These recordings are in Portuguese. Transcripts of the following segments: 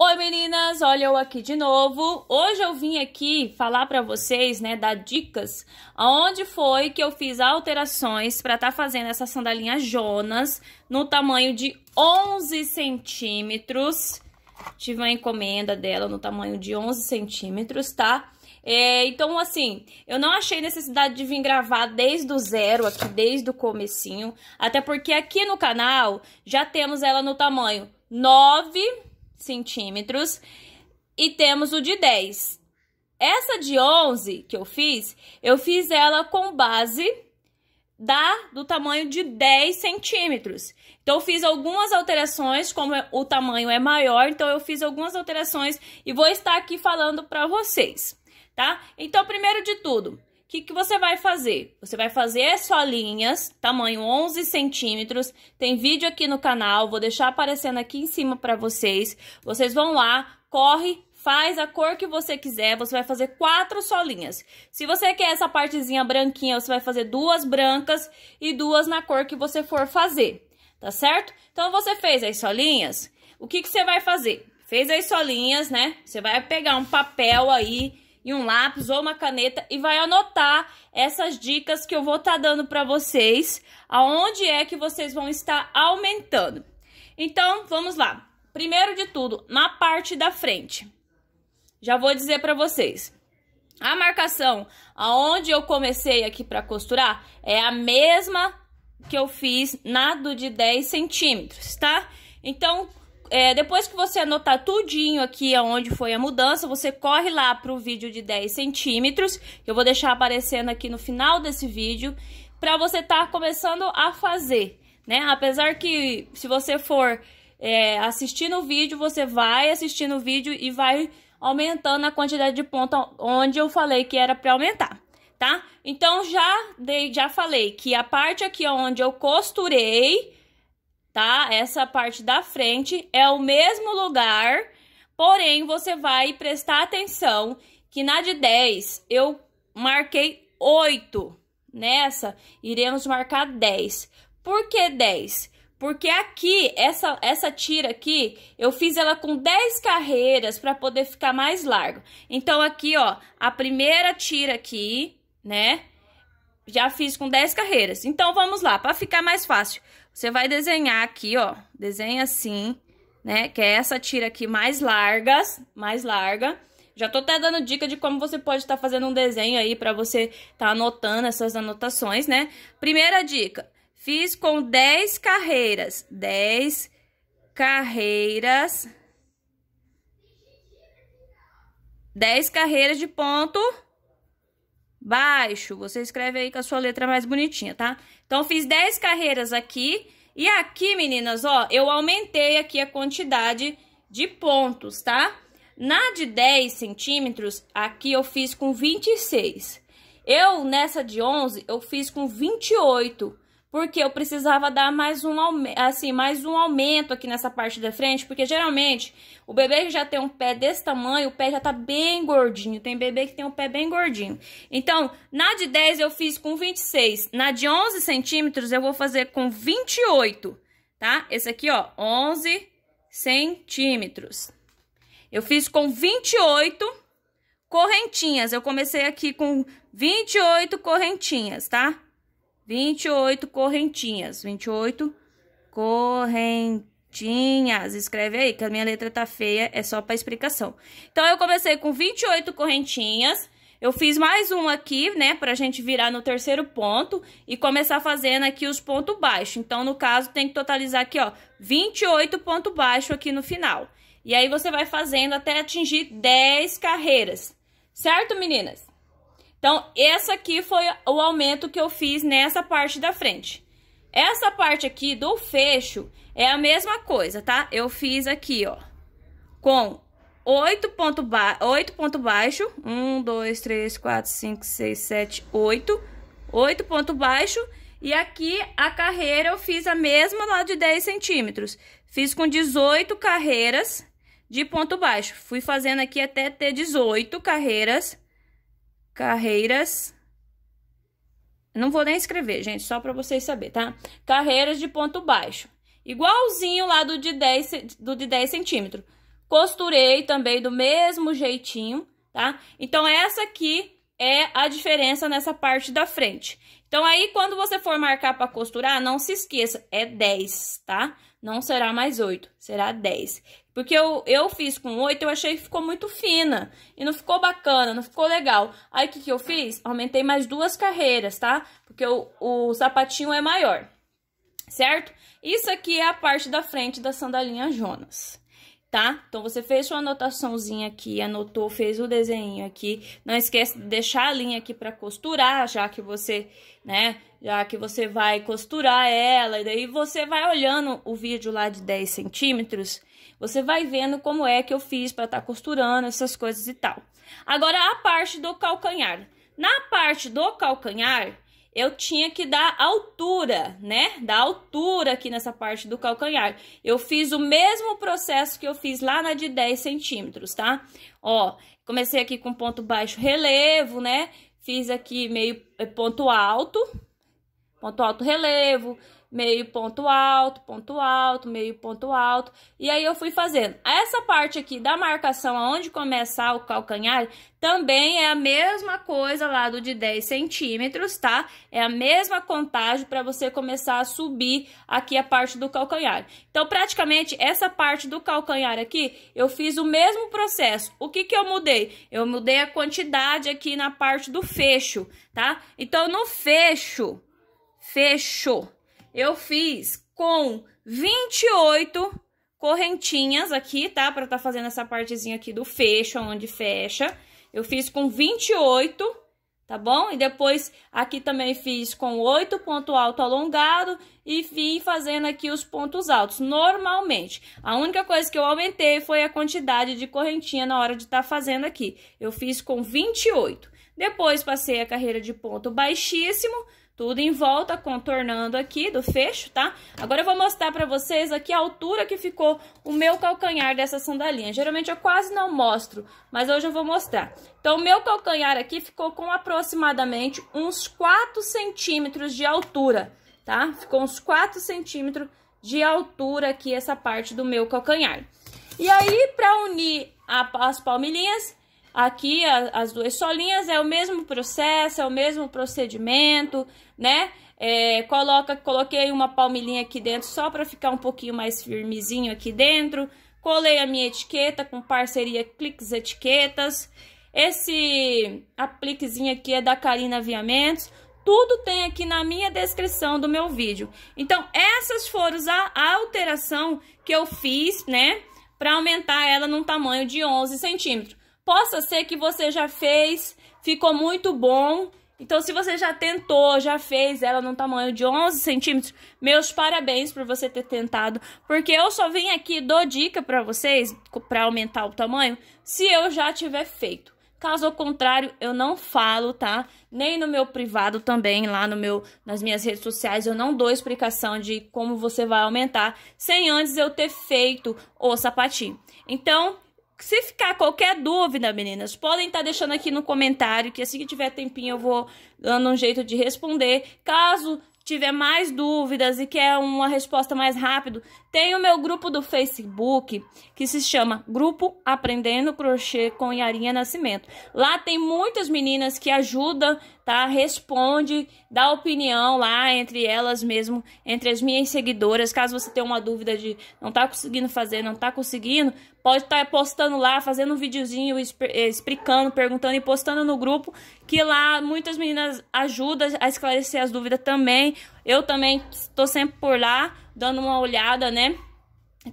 Oi meninas, olha eu aqui de novo. Hoje eu vim aqui falar para vocês, né, dar dicas aonde foi que eu fiz alterações para estar tá fazendo essa sandalinha Jonas no tamanho de 11 centímetros. Tive uma encomenda dela no tamanho de 11 centímetros, tá? É, então, assim, eu não achei necessidade de vir gravar desde o zero aqui, desde o comecinho. Até porque aqui no canal já temos ela no tamanho 9 centímetros e temos o de 10. Essa de 11 que eu fiz, eu fiz ela com base da do tamanho de 10 centímetros. Então, eu fiz algumas alterações, como o tamanho é maior, então eu fiz algumas alterações e vou estar aqui falando para vocês, tá? Então, primeiro de tudo, que, que você vai fazer? Você vai fazer solinhas, tamanho 11 centímetros. Tem vídeo aqui no canal, vou deixar aparecendo aqui em cima para vocês. Vocês vão lá, corre, faz a cor que você quiser, você vai fazer quatro solinhas. Se você quer essa partezinha branquinha, você vai fazer duas brancas e duas na cor que você for fazer, tá certo? Então, você fez as solinhas, o que, que você vai fazer? Fez as solinhas, né? Você vai pegar um papel aí e um lápis ou uma caneta e vai anotar essas dicas que eu vou estar tá dando para vocês, aonde é que vocês vão estar aumentando. Então, vamos lá. Primeiro de tudo, na parte da frente. Já vou dizer para vocês. A marcação aonde eu comecei aqui para costurar é a mesma que eu fiz na do de 10 centímetros, tá? Então, é, depois que você anotar tudinho aqui aonde foi a mudança, você corre lá para o vídeo de 10 centímetros. Eu vou deixar aparecendo aqui no final desse vídeo para você estar tá começando a fazer, né? Apesar que se você for é, assistindo o vídeo, você vai assistindo o vídeo e vai aumentando a quantidade de ponta onde eu falei que era para aumentar, tá? Então já dei, já falei que a parte aqui onde eu costurei tá? Essa parte da frente é o mesmo lugar, porém você vai prestar atenção que na de 10 eu marquei 8. Nessa, iremos marcar 10. Por que 10? Porque aqui, essa, essa tira aqui, eu fiz ela com 10 carreiras para poder ficar mais largo. Então, aqui, ó, a primeira tira aqui, né? Já fiz com 10 carreiras. Então, vamos lá, para ficar mais fácil. Você vai desenhar aqui, ó, desenha assim, né? Que é essa tira aqui mais largas, mais larga. Já tô até dando dica de como você pode estar tá fazendo um desenho aí para você estar tá anotando essas anotações, né? Primeira dica, fiz com 10 carreiras, 10 carreiras, 10 carreiras de ponto baixo. Você escreve aí com a sua letra mais bonitinha, tá? Então, fiz 10 carreiras aqui. E aqui, meninas, ó, eu aumentei aqui a quantidade de pontos, tá? Na de 10 centímetros, aqui eu fiz com 26. Eu, nessa de 11, eu fiz com 28 porque eu precisava dar mais um, assim, mais um aumento aqui nessa parte da frente, porque geralmente o bebê que já tem um pé desse tamanho, o pé já tá bem gordinho, tem bebê que tem um pé bem gordinho. Então, na de 10 eu fiz com 26, na de 11 centímetros eu vou fazer com 28, tá? Esse aqui, ó, 11 centímetros. Eu fiz com 28 correntinhas, eu comecei aqui com 28 correntinhas, tá? Tá? 28 correntinhas. 28 correntinhas. Escreve aí, que a minha letra tá feia, é só pra explicação. Então, eu comecei com 28 correntinhas. Eu fiz mais um aqui, né, pra gente virar no terceiro ponto e começar fazendo aqui os pontos baixos. Então, no caso, tem que totalizar aqui, ó, 28 pontos baixos aqui no final. E aí, você vai fazendo até atingir 10 carreiras, certo, meninas? Então, essa aqui foi o aumento que eu fiz nessa parte da frente. Essa parte aqui do fecho é a mesma coisa, tá? Eu fiz aqui, ó, com 8 ponto, ba ponto baixo, 1, 2, 3, 4, 5, 6, 7, 8, 8 ponto baixo, e aqui a carreira eu fiz a mesma lá de 10 centímetros. Fiz com 18 carreiras de ponto baixo. Fui fazendo aqui até ter 18 carreiras Carreiras. Não vou nem escrever, gente, só para vocês saberem, tá? Carreiras de ponto baixo. Igualzinho lá do de 10, do de 10 centímetros. Costurei também do mesmo jeitinho, tá? Então, essa aqui é a diferença nessa parte da frente. Então, aí, quando você for marcar para costurar, não se esqueça, é 10, tá? Não será mais 8, será 10. Porque eu, eu fiz com 8, eu achei que ficou muito fina. E não ficou bacana, não ficou legal. Aí, o que, que eu fiz? Aumentei mais duas carreiras, tá? Porque o, o sapatinho é maior, certo? Isso aqui é a parte da frente da sandalinha Jonas tá? Então, você fez sua anotaçãozinha aqui, anotou, fez o desenho aqui. Não esquece de deixar a linha aqui para costurar, já que você, né, já que você vai costurar ela. E daí você vai olhando o vídeo lá de 10 centímetros, você vai vendo como é que eu fiz para estar tá costurando essas coisas e tal. Agora, a parte do calcanhar. Na parte do calcanhar, eu tinha que dar altura, né? Dar altura aqui nessa parte do calcanhar. Eu fiz o mesmo processo que eu fiz lá na de 10 centímetros, tá? Ó, comecei aqui com ponto baixo relevo, né? Fiz aqui meio eh, ponto alto, ponto alto relevo, meio ponto alto, ponto alto, meio ponto alto. E aí eu fui fazendo. Essa parte aqui da marcação, aonde começar o calcanhar, também é a mesma coisa lá do de 10 centímetros, tá? É a mesma contagem para você começar a subir aqui a parte do calcanhar. Então, praticamente, essa parte do calcanhar aqui, eu fiz o mesmo processo. O que que eu mudei? Eu mudei a quantidade aqui na parte do fecho, tá? Então, no fecho, fecho, eu fiz com 28 correntinhas aqui, tá? Pra tá fazendo essa partezinha aqui do fecho, onde fecha. Eu fiz com 28, tá bom? E depois aqui também fiz com 8 ponto alto alongado e vim fazendo aqui os pontos altos, normalmente. A única coisa que eu aumentei foi a quantidade de correntinha na hora de tá fazendo aqui. Eu fiz com 28. Depois passei a carreira de ponto baixíssimo tudo em volta, contornando aqui do fecho, tá? Agora eu vou mostrar pra vocês aqui a altura que ficou o meu calcanhar dessa sandalinha. Geralmente eu quase não mostro, mas hoje eu vou mostrar. Então, o meu calcanhar aqui ficou com aproximadamente uns 4 centímetros de altura, tá? Ficou uns 4 centímetros de altura aqui essa parte do meu calcanhar. E aí, pra unir a, as palmilhinhas, Aqui a, as duas solinhas é o mesmo processo, é o mesmo procedimento, né? É, coloca, coloquei uma palmilhinha aqui dentro só para ficar um pouquinho mais firmezinho aqui dentro. Colei a minha etiqueta com parceria Cliques Etiquetas. Esse apliquezinho aqui é da Karina Aviamentos. Tudo tem aqui na minha descrição do meu vídeo. Então, essas foram a alteração que eu fiz, né? Para aumentar ela num tamanho de 11 centímetros. Possa ser que você já fez, ficou muito bom. Então, se você já tentou, já fez ela no tamanho de 11 centímetros, meus parabéns por você ter tentado. Porque eu só vim aqui, dou dica pra vocês, pra aumentar o tamanho, se eu já tiver feito. Caso contrário, eu não falo, tá? Nem no meu privado também, lá no meu, nas minhas redes sociais, eu não dou explicação de como você vai aumentar sem antes eu ter feito o sapatinho. Então, se ficar qualquer dúvida, meninas, podem estar tá deixando aqui no comentário, que assim que tiver tempinho eu vou dando um jeito de responder. Caso tiver mais dúvidas e quer uma resposta mais rápido, tem o meu grupo do Facebook que se chama Grupo Aprendendo Crochê com Yarinha Nascimento. Lá tem muitas meninas que ajudam, tá? Responde, dá opinião lá entre elas mesmo, entre as minhas seguidoras. Caso você tenha uma dúvida de não tá conseguindo fazer, não tá conseguindo, Pode estar tá postando lá, fazendo um videozinho explicando, perguntando e postando no grupo, que lá muitas meninas ajudam a esclarecer as dúvidas também. Eu também estou sempre por lá, dando uma olhada, né?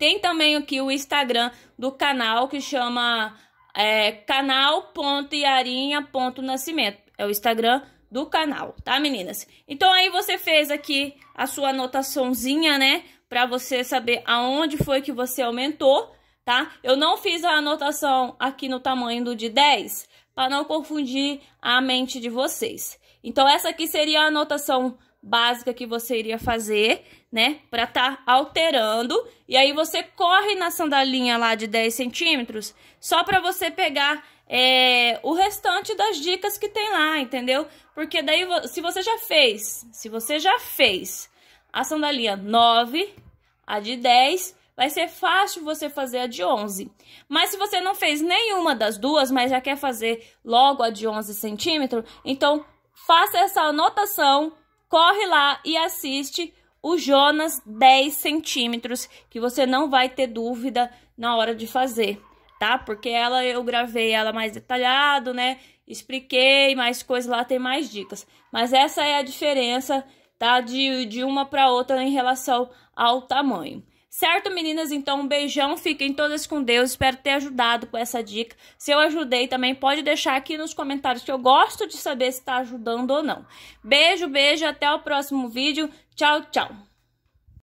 Tem também aqui o Instagram do canal, que chama é, canal.iarinha.nascimento. É o Instagram do canal, tá, meninas? Então, aí você fez aqui a sua anotaçãozinha, né? Pra você saber aonde foi que você aumentou, tá? Eu não fiz a anotação aqui no tamanho do de 10 para não confundir a mente de vocês. Então, essa aqui seria a anotação básica que você iria fazer, né? para tá alterando. E aí, você corre na sandalinha lá de 10 centímetros só para você pegar é, o restante das dicas que tem lá, entendeu? Porque daí, se você já fez, se você já fez a sandalinha 9, a de 10 vai ser fácil você fazer a de 11. Mas se você não fez nenhuma das duas, mas já quer fazer logo a de 11 centímetros, então faça essa anotação, corre lá e assiste o Jonas 10 centímetros, que você não vai ter dúvida na hora de fazer, tá? Porque ela, eu gravei ela mais detalhado, né? Expliquei mais coisas lá, tem mais dicas. Mas essa é a diferença, tá? De, de uma para outra em relação ao tamanho. Certo, meninas? Então, um beijão, fiquem todas com Deus. Espero ter ajudado com essa dica. Se eu ajudei também, pode deixar aqui nos comentários que eu gosto de saber se está ajudando ou não. Beijo, beijo, até o próximo vídeo. Tchau, tchau.